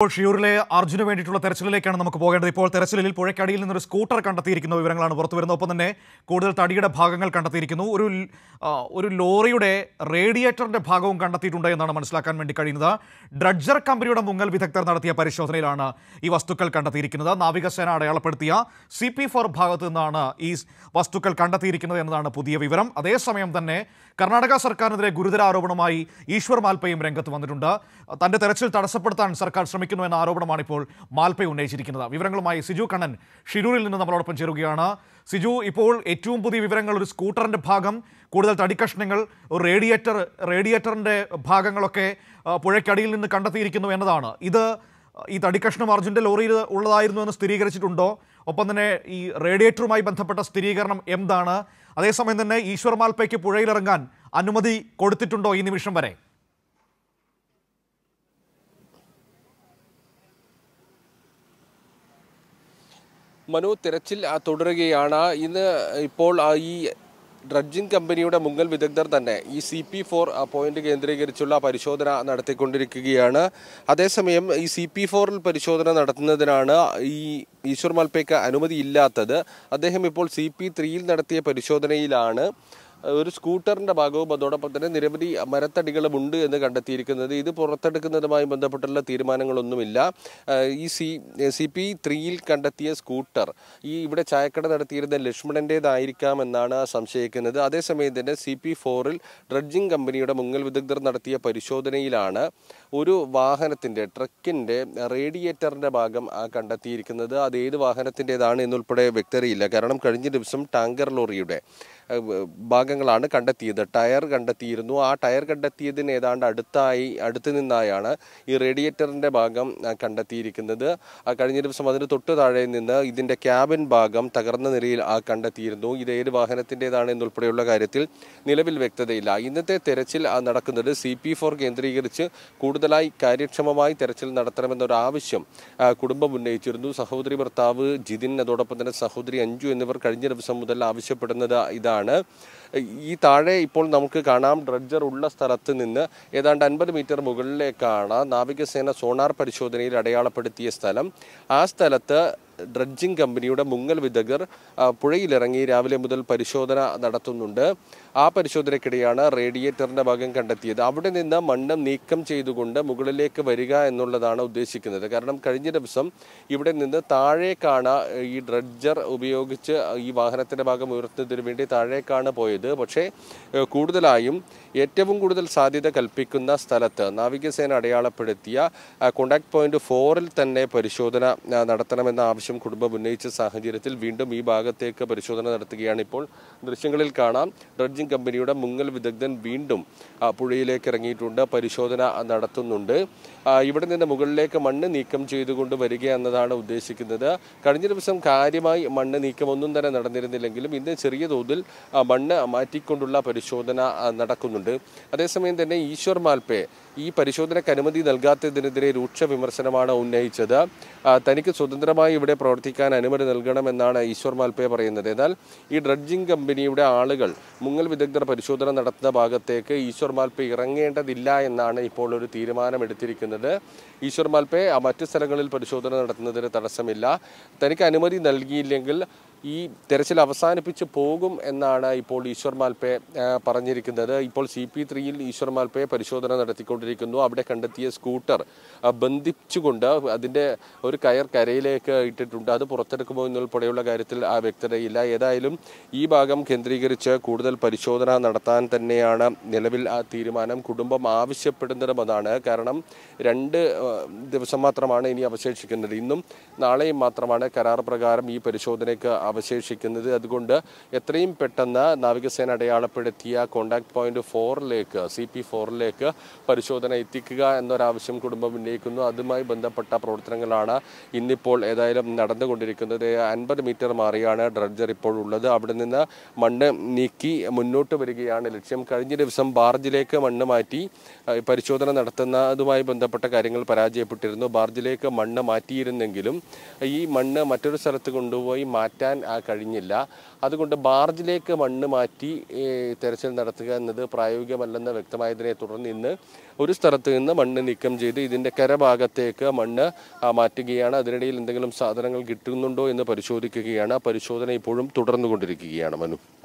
ഇപ്പോൾ ഷിയൂരിലെ അർജുന വേണ്ടിയിട്ടുള്ള തെരച്ചിലിലേക്കാണ് നമുക്ക് പോകേണ്ടത് ഇപ്പോൾ തെരച്ചിലിൽ പുഴയ്ക്കടിയിൽ നിന്നൊരു സ്കൂട്ടർ കണ്ടെത്തിയിരിക്കുന്ന വിവരങ്ങളാണ് പുറത്തുവരുന്നത് ഒപ്പം തന്നെ കൂടുതൽ തടിയുടെ ഭാഗങ്ങൾ കണ്ടെത്തിയിരിക്കുന്നു ഒരു ഒരു ലോറിയുടെ റേഡിയേറ്ററിന്റെ ഭാഗവും കണ്ടെത്തിയിട്ടുണ്ട് എന്നാണ് മനസ്സിലാക്കാൻ വേണ്ടി കഴിയുന്നത് ഡ്രഡ്ജർ കമ്പനിയുടെ മുങ്ങൽ വിദഗ്ധർ നടത്തിയ പരിശോധനയിലാണ് ഈ വസ്തുക്കൾ കണ്ടെത്തിയിരിക്കുന്നത് നാവികസേന അടയാളപ്പെടുത്തിയ സി പി ഫോർ ഭാഗത്തു നിന്നാണ് ഈ വസ്തുക്കൾ കണ്ടെത്തിയിരിക്കുന്നത് എന്നതാണ് പുതിയ വിവരം അതേസമയം തന്നെ കർണാടക സർക്കാരിനെതിരെ ഗുരുതര ആരോപണമായി ഈശ്വർ മാൽപ്പയും രംഗത്ത് വന്നിട്ടുണ്ട് തന്റെ തെരച്ചിൽ തടസ്സപ്പെടുത്താൻ സർക്കാർ ശ്രമിക്കും ശ്രമിക്കുന്നു എന്ന ആരോപണമാണ് ഇപ്പോൾ മാൽപ്പ ഉന്നയിച്ചിരിക്കുന്നത് വിവരങ്ങളുമായി സിജു കണ്ണൻ ഷിരൂരിൽ നിന്ന് നമ്മളോടൊപ്പം ചേരുകയാണ് സിജു ഇപ്പോൾ ഏറ്റവും പുതിയ വിവരങ്ങൾ ഒരു സ്കൂട്ടറിൻ്റെ ഭാഗം കൂടുതൽ തടിക്കഷ്ണങ്ങൾ ഒരു റേഡിയേറ്റർ റേഡിയേറ്ററിൻ്റെ ഭാഗങ്ങളൊക്കെ പുഴയ്ക്കടിയിൽ നിന്ന് കണ്ടെത്തിയിരിക്കുന്നു എന്നതാണ് ഇത് ഈ തടിക്കഷ്ണം അർജുൻ്റെ ലോറിയിൽ ഉള്ളതായിരുന്നു എന്ന് സ്ഥിരീകരിച്ചിട്ടുണ്ടോ ഒപ്പം തന്നെ ഈ റേഡിയേറ്ററുമായി ബന്ധപ്പെട്ട സ്ഥിരീകരണം എന്താണ് അതേസമയം തന്നെ ഈശ്വർ മാൽപ്പയ്ക്ക് പുഴയിലിറങ്ങാൻ അനുമതി കൊടുത്തിട്ടുണ്ടോ ഈ നിമിഷം വരെ മനോ തിരച്ചിൽ തുടരുകയാണ് ഇന്ന് ഇപ്പോൾ ഈ ഡ്രഡ്ജിംഗ് കമ്പനിയുടെ മുങ്ങൽ വിദഗ്ധർ തന്നെ ഈ സി പി ഫോർ പോയിന്റ് കേന്ദ്രീകരിച്ചുള്ള പരിശോധന നടത്തിക്കൊണ്ടിരിക്കുകയാണ് അതേസമയം ഈ സി പി ഫോറിൽ പരിശോധന നടത്തുന്നതിനാണ് ഈ ഈശ്വർ മൽപ്പയ്ക്ക് അനുമതിയില്ലാത്തത് അദ്ദേഹം ഇപ്പോൾ സി പി ത്രീയിൽ നടത്തിയ പരിശോധനയിലാണ് ഒരു സ്കൂട്ടറിന്റെ ഭാഗവും അതോടൊപ്പം തന്നെ നിരവധി മരത്തടികളും ഉണ്ട് എന്ന് കണ്ടെത്തിയിരിക്കുന്നത് ഇത് പുറത്തെടുക്കുന്നതുമായി ബന്ധപ്പെട്ടുള്ള തീരുമാനങ്ങളൊന്നുമില്ല ഈ സി സി പി ത്രീയിൽ കണ്ടെത്തിയ സ്കൂട്ടർ ഈ ഇവിടെ ചായക്കട നടത്തിയിരുന്ന ലക്ഷ്മണൻ്റേതായിരിക്കാം എന്നാണ് സംശയിക്കുന്നത് അതേസമയം തന്നെ സി പി ഫോറിൽ ഡ്രഡ്ജിംഗ് കമ്പനിയുടെ മുങ്ങൽ വിദഗ്ധർ നടത്തിയ പരിശോധനയിലാണ് ഒരു വാഹനത്തിൻ്റെ ട്രക്കിൻ്റെ റേഡിയേറ്ററിൻ്റെ ഭാഗം കണ്ടെത്തിയിരിക്കുന്നത് അത് ഏത് വാഹനത്തിൻ്റേതാണ് എന്നുൾപ്പെടെ വ്യക്തതയില്ല കാരണം കഴിഞ്ഞ ദിവസം ടാങ്കർ ലോറിയുടെ ഭാഗങ്ങളാണ് കണ്ടെത്തിയത് ടയർ കണ്ടെത്തിയിരുന്നു ആ ടയർ കണ്ടെത്തിയതിന് ഏതാണ്ട് അടുത്തായി അടുത്തു നിന്നായാണ് ഈ റേഡിയേറ്ററിൻ്റെ ഭാഗം കണ്ടെത്തിയിരിക്കുന്നത് കഴിഞ്ഞ ദിവസം അതിന് തൊട്ടു താഴെ നിന്ന് ഇതിൻ്റെ ക്യാബിൻ ഭാഗം തകർന്ന നിലയിൽ കണ്ടെത്തിയിരുന്നു ഇത് ഏത് വാഹനത്തിൻ്റെതാണ് എന്നുൾപ്പെടെയുള്ള കാര്യത്തിൽ നിലവിൽ വ്യക്തതയില്ല ഇന്നത്തെ തെരച്ചിൽ നടക്കുന്നത് സി പി ഫോർ കേന്ദ്രീകരിച്ച് കൂടുതലായി കാര്യക്ഷമമായി തെരച്ചിൽ നടത്തണമെന്നൊരു ആവശ്യം കുടുംബം ഉന്നയിച്ചിരുന്നു സഹോദരി ഭർത്താവ് ജിതിൻ അതോടൊപ്പം തന്നെ സഹോദരി അഞ്ജു എന്നിവർ കഴിഞ്ഞ ദിവസം മുതൽ ആവശ്യപ്പെടുന്നത് ഇതാണ് എന്നാണ് ഈ താഴെ ഇപ്പോൾ നമുക്ക് കാണാം ഡ്രഡ്ജർ ഉള്ള സ്ഥലത്ത് നിന്ന് ഏതാണ്ട് അൻപത് മീറ്റർ മുകളിലേക്കാണ് നാവികസേന സോണാർ പരിശോധനയിൽ അടയാളപ്പെടുത്തിയ സ്ഥലം ആ സ്ഥലത്ത് ഡ്രഡ്ജിംഗ് കമ്പനിയുടെ മുങ്ങൽ വിദഗ്ധർ പുഴയിലിറങ്ങി രാവിലെ മുതൽ പരിശോധന നടത്തുന്നുണ്ട് ആ പരിശോധനയ്ക്കിടെയാണ് റേഡിയേറ്ററിൻ്റെ ഭാഗം കണ്ടെത്തിയത് അവിടെ നിന്ന് മണ്ണ് നീക്കം ചെയ്തുകൊണ്ട് മുകളിലേക്ക് വരിക എന്നുള്ളതാണ് ഉദ്ദേശിക്കുന്നത് കാരണം കഴിഞ്ഞ ദിവസം ഇവിടെ നിന്ന് താഴേക്കാണ് ഈ ഡ്രഡ്ജർ ഉപയോഗിച്ച് ഈ വാഹനത്തിന്റെ ഭാഗം ഉയർത്തുന്നതിന് വേണ്ടി താഴേക്കാണ് പോയത് ചെയ്ത് പക്ഷേ കൂടുതലായും ഏറ്റവും കൂടുതൽ സാധ്യത കൽപ്പിക്കുന്ന സ്ഥലത്ത് നാവികസേന അടയാളപ്പെടുത്തിയ കോണ്ടാക്ട് പോയിന്റ് ഫോറിൽ തന്നെ പരിശോധന നടത്തണമെന്ന ആവശ്യം കുടുംബം ഉന്നയിച്ച സാഹചര്യത്തിൽ വീണ്ടും ഈ ഭാഗത്തേക്ക് പരിശോധന നടത്തുകയാണ് ഇപ്പോൾ ദൃശ്യങ്ങളിൽ കാണാം ഡ്രഡ്ജിംഗ് കമ്പനിയുടെ മുങ്ങൽ വിദഗ്ധൻ വീണ്ടും പുഴയിലേക്ക് ഇറങ്ങിയിട്ടുണ്ട് പരിശോധന നടത്തുന്നുണ്ട് ഇവിടെ നിന്ന് മുകളിലേക്ക് മണ്ണ് നീക്കം ചെയ്തുകൊണ്ട് വരിക എന്നതാണ് ഉദ്ദേശിക്കുന്നത് കഴിഞ്ഞ ദിവസം കാര്യമായി മണ്ണ് നീക്കം ഒന്നും തന്നെ നടന്നിരുന്നില്ലെങ്കിലും ഇന്ന് ചെറിയ തോതിൽ മണ്ണ് മാറ്റിക്കൊണ്ടുള്ള പരിശോധന നടക്കുന്നുണ്ട് അതേസമയം തന്നെ ഈശ്വർ മാൽപേ ഈ പരിശോധനയ്ക്ക് അനുമതി നൽകാത്തതിനെതിരെ രൂക്ഷ വിമർശനമാണ് ഉന്നയിച്ചത് തനിക്ക് സ്വതന്ത്രമായി ഇവിടെ പ്രവർത്തിക്കാൻ അനുമതി നൽകണമെന്നാണ് ഈശ്വർ മാൽപേ പറയുന്നത് എന്നാൽ ഈ ഡ്രഡ്ജിംഗ് കമ്പനിയുടെ ആളുകൾ മുങ്ങൽ വിദഗ്ധർ പരിശോധന നടത്തുന്ന ഭാഗത്തേക്ക് ഈശ്വർ മാൽപേ ഇറങ്ങേണ്ടതില്ല എന്നാണ് ഇപ്പോൾ ഒരു തീരുമാനമെടുത്തിരിക്കുന്നത് ഈശ്വർ മാൽപേ മറ്റ് സ്ഥലങ്ങളിൽ പരിശോധന നടത്തുന്നതിന് തടസ്സമില്ല തനിക്ക് അനുമതി നൽകിയില്ലെങ്കിൽ ഈ തെരച്ചിൽ അവസാനിപ്പിച്ച് പോകും എന്നാണ് ഇപ്പോൾ ഈശ്വർ മാൽപ്പെ പറഞ്ഞിരിക്കുന്നത് ഇപ്പോൾ സി പി ത്രീയിൽ ഈശ്വർ മാൽപ്പെ പരിശോധന നടത്തിക്കൊണ്ടിരിക്കുന്നു അവിടെ കണ്ടെത്തിയ സ്കൂട്ടർ ബന്ധിച്ചുകൊണ്ട് അതിൻ്റെ ഒരു കയർ കരയിലേക്ക് ഇട്ടിട്ടുണ്ട് അത് പുറത്തെടുക്കുമോ എന്നുൾപ്പെടെയുള്ള കാര്യത്തിൽ ആ വ്യക്തതയില്ല ഏതായാലും ഈ ഭാഗം കേന്ദ്രീകരിച്ച് കൂടുതൽ പരിശോധന നടത്താൻ തന്നെയാണ് നിലവിൽ ആ തീരുമാനം കുടുംബം ആവശ്യപ്പെടുന്നതും കാരണം രണ്ട് ദിവസം മാത്രമാണ് ഇനി അവശേഷിക്കുന്നത് ഇന്നും നാളെയും മാത്രമാണ് കരാർ പ്രകാരം ഈ പരിശോധനയ്ക്ക് അവശേഷിക്കുന്നത് അതുകൊണ്ട് എത്രയും പെട്ടെന്ന് നാവികസേന അടയാളപ്പെടുത്തിയ കോണ്ടാക്ട് പോയിന്റ് ഫോറിലേക്ക് സി പി ഫോറിലേക്ക് പരിശോധന എത്തിക്കുക എന്നൊരാവശ്യം കുടുംബം ഉന്നയിക്കുന്നു അതുമായി ബന്ധപ്പെട്ട പ്രവർത്തനങ്ങളാണ് ഇന്നിപ്പോൾ ഏതായാലും നടന്നുകൊണ്ടിരിക്കുന്നത് അൻപത് മീറ്റർ മാറിയാണ് ഡ്രഡ്ജർ ഇപ്പോൾ ഉള്ളത് അവിടെ നിന്ന് മണ്ണ് നീക്കി മുന്നോട്ട് വരികയാണ് ലക്ഷ്യം കഴിഞ്ഞ ദിവസം ബാർജിലേക്ക് മണ്ണ് മാറ്റി പരിശോധന നടത്തുന്നതുമായി ബന്ധപ്പെട്ട കാര്യങ്ങൾ പരാജയപ്പെട്ടിരുന്നു ബാർജിലേക്ക് മണ്ണ് മാറ്റിയിരുന്നെങ്കിലും ഈ മണ്ണ് മറ്റൊരു സ്ഥലത്ത് കൊണ്ടുപോയി മാറ്റാൻ കണ്ടെത്താൻ കഴിഞ്ഞില്ല അതുകൊണ്ട് ബാർജിലേക്ക് മണ്ണ് മാറ്റി തെരച്ചിൽ നടത്തുക എന്നത് പ്രായോഗികമല്ലെന്ന് വ്യക്തമായതിനെ തുടർന്ന് ഇന്ന് ഒരു സ്ഥലത്ത് നിന്ന് മണ്ണ് നീക്കം ചെയ്ത് ഇതിൻ്റെ കരഭാഗത്തേക്ക് മണ്ണ് മാറ്റുകയാണ് അതിനിടയിൽ എന്തെങ്കിലും സാധനങ്ങൾ കിട്ടുന്നുണ്ടോ എന്ന് പരിശോധിക്കുകയാണ് പരിശോധന ഇപ്പോഴും തുടർന്നുകൊണ്ടിരിക്കുകയാണ് മനു